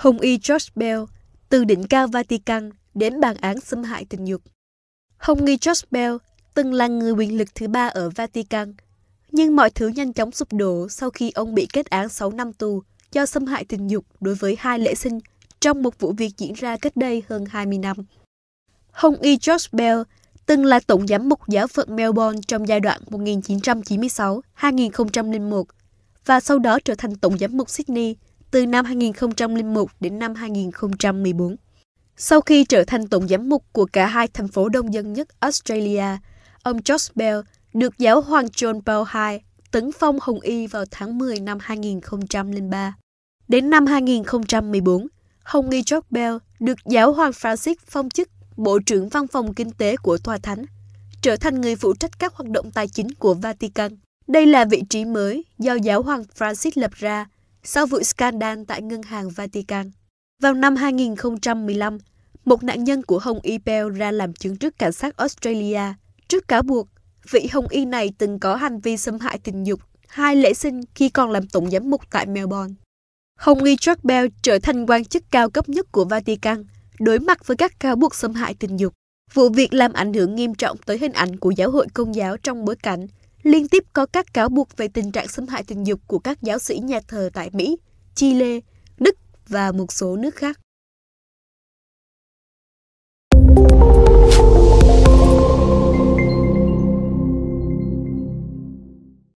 Hồng y George Bell, từ đỉnh cao Vatican đến bản án xâm hại tình dục. Hồng y George Bell từng là người quyền lực thứ ba ở Vatican, nhưng mọi thứ nhanh chóng sụp đổ sau khi ông bị kết án 6 năm tù do xâm hại tình dục đối với hai lễ sinh trong một vụ việc diễn ra cách đây hơn 20 năm. Hồng y George Bell từng là tổng giám mục giáo phận Melbourne trong giai đoạn 1996-2001 và sau đó trở thành tổng giám mục Sydney từ năm 2001 đến năm 2014. Sau khi trở thành tổng giám mục của cả hai thành phố đông dân nhất Australia, ông George Bell được giáo hoàng John Paul II tấn phong Hồng Y vào tháng 10 năm 2003. Đến năm 2014, Hồng Y George Bell được giáo hoàng Francis phong chức Bộ trưởng Văn phòng Kinh tế của Tòa Thánh, trở thành người phụ trách các hoạt động tài chính của Vatican. Đây là vị trí mới do giáo hoàng Francis lập ra sau vụ scandal tại Ngân hàng Vatican. Vào năm 2015, một nạn nhân của Hồng Y Bell ra làm chứng trước cảnh sát Australia trước cáo buộc vị Hồng Y này từng có hành vi xâm hại tình dục hai lễ sinh khi còn làm tổng giám mục tại Melbourne. Hồng Y Chuck Bell trở thành quan chức cao cấp nhất của Vatican, đối mặt với các cáo buộc xâm hại tình dục. Vụ việc làm ảnh hưởng nghiêm trọng tới hình ảnh của giáo hội công giáo trong bối cảnh liên tiếp có các cáo buộc về tình trạng xâm hại tình dục của các giáo sĩ nhà thờ tại Mỹ, Chile, Đức và một số nước khác.